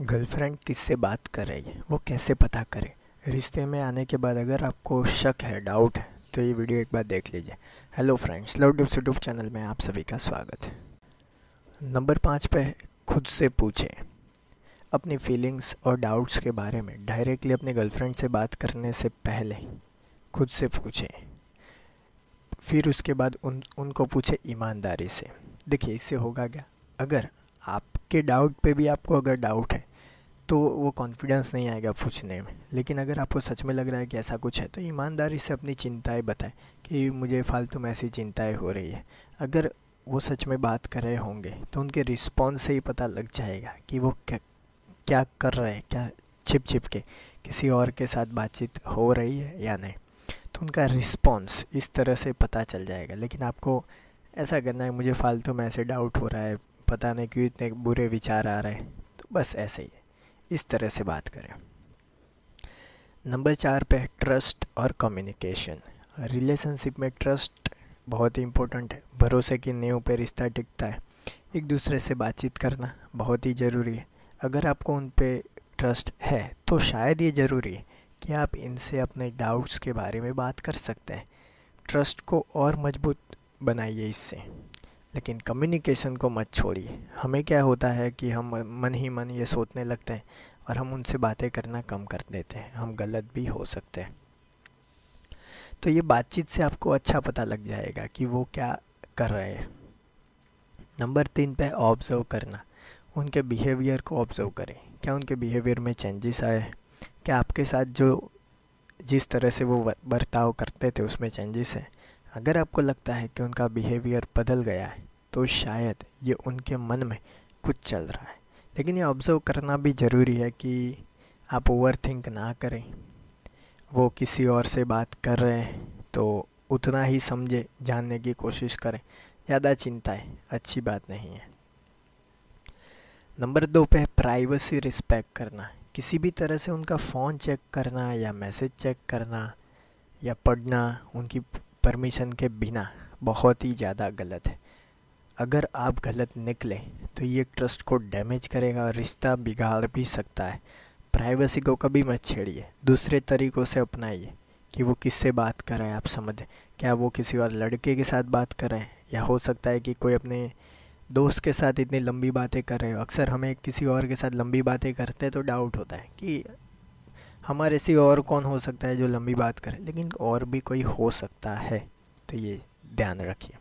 girlfriend किससे बात कर रही है वो कैसे पता करे रिश्ते में आने के बाद अगर आपको शक है डाउट है तो ये वीडियो एक बार देख लीजिए hello friends love dips YouTube channel में आप सभी का स्वागत है नंबर पाँच पे खुद से पूछें अपनी फीलिंग्स और डाउट्स के बारे में डायरेक्टली अपने गर्लफ्रेंड से बात करने से पहले खुद से पूछें फिर उसके बाद उन उनको पूछें ईमानदारी से देखिए इससे होगा क्या अगर आपके डाउट पे भी आपको अगर डाउट है तो वो कॉन्फिडेंस नहीं आएगा पूछने में लेकिन अगर आपको सच में लग रहा है कि ऐसा कुछ है तो ईमानदारी से अपनी चिंताएं बताएं कि मुझे फालतू में ऐसी चिंताएं हो रही है अगर वो सच में बात कर रहे होंगे तो उनके रिस्पॉन्स से ही पता लग जाएगा कि वो क्या क्या कर रहे हैं क्या छिप छिप के किसी और के साथ बातचीत हो रही है या नहीं तो उनका रिस्पॉन्स इस तरह से पता चल जाएगा लेकिन आपको ऐसा करना है मुझे फालतू में ऐसे डाउट हो रहा है पता नहीं क्यों इतने बुरे विचार आ रहे हैं तो बस ऐसे ही है इस तरह से बात करें नंबर चार पे है ट्रस्ट और कम्युनिकेशन रिलेशनशिप में ट्रस्ट बहुत ही इंपॉर्टेंट है भरोसे की नींव पे रिश्ता टिकता है एक दूसरे से बातचीत करना बहुत ही ज़रूरी है अगर आपको उन पर ट्रस्ट है तो शायद ये ज़रूरी है कि आप इनसे अपने डाउट्स के बारे में बात कर सकते हैं ट्रस्ट को और मजबूत बनाइए इससे लेकिन कम्युनिकेशन को मत छोड़िए हमें क्या होता है कि हम मन ही मन ये सोचने लगते हैं और हम उनसे बातें करना कम कर देते हैं हम गलत भी हो सकते हैं तो ये बातचीत से आपको अच्छा पता लग जाएगा कि वो क्या कर रहे हैं नंबर तीन पे ऑब्ज़र्व करना उनके बिहेवियर को ऑब्ज़र्व करें क्या उनके बिहेवियर में चेंजेस आए क्या आपके साथ जो जिस तरह से वो बर्ताव करते थे उसमें चेंजेस हैं अगर आपको लगता है कि उनका बिहेवियर बदल गया है तो शायद ये उनके मन में कुछ चल रहा है लेकिन ये ऑब्ज़र्व करना भी ज़रूरी है कि आप ओवर थिंक ना करें वो किसी और से बात कर रहे हैं तो उतना ही समझे जानने की कोशिश करें ज़्यादा है अच्छी बात नहीं है नंबर दो पे प्राइवेसी रिस्पेक्ट करना किसी भी तरह से उनका फ़ोन चेक करना या मैसेज चेक करना या पढ़ना उनकी परमिशन के बिना बहुत ही ज़्यादा गलत है अगर आप गलत निकले तो ये ट्रस्ट को डैमेज करेगा और रिश्ता बिगाड़ भी सकता है प्राइवेसी को कभी मत छेड़िए दूसरे तरीक़ों से अपनाइए कि वो किससे बात कर रहे हैं आप समझें क्या वो किसी और लड़के के साथ बात कर रहे हैं या हो सकता है कि कोई अपने दोस्त के साथ इतनी लंबी बातें कर रहे हो अक्सर हमें किसी और के साथ लंबी बातें करते हैं तो डाउट होता है कि हमारे से और कौन हो सकता है जो लंबी बात करे लेकिन और भी कोई हो सकता है तो ये ध्यान रखिए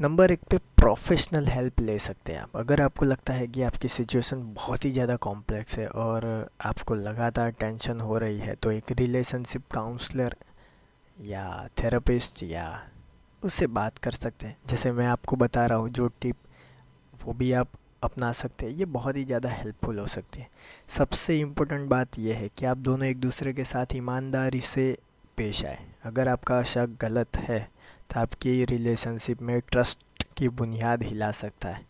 नंबर एक पे प्रोफेशनल हेल्प ले सकते हैं आप अगर आपको लगता है कि आपकी सिचुएशन बहुत ही ज़्यादा कॉम्प्लेक्स है और आपको लगातार टेंशन हो रही है तो एक रिलेशनशिप काउंसलर या थेरेपिस्ट या उससे बात कर सकते हैं जैसे मैं आपको बता रहा हूँ जो टिप वो भी आप अपना सकते हैं ये बहुत ही ज़्यादा हेल्पफुल हो सकती है सबसे इम्पोर्टेंट बात यह है कि आप दोनों एक दूसरे के साथ ईमानदारी से पेश आए अगर आपका शक गलत है तो आपकी रिलेशनशिप में ट्रस्ट की बुनियाद हिला सकता है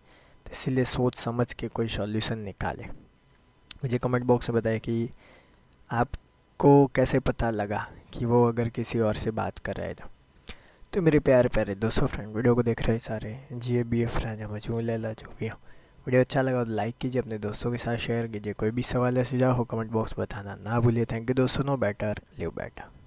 तो इसलिए सोच समझ के कोई सॉल्यूशन निकाले मुझे कमेंट बॉक्स में बताया कि आपको कैसे पता लगा कि वो अगर किसी और से बात कर रहे तो तो मेरे प्यारे प्यारे दोस्तों फ्रेंड वीडियो को देख रहे सारे जी ए बी एफ राजा मजमू लैला जो भी हो वीडियो अच्छा लगा तो लाइक कीजिए अपने दोस्तों के साथ शेयर कीजिए कोई भी सवाल या सुझाव हो कमेंट बॉक्स बताना ना भूलिए थैंक यू दोस्तों नो बेटर लिव बेटर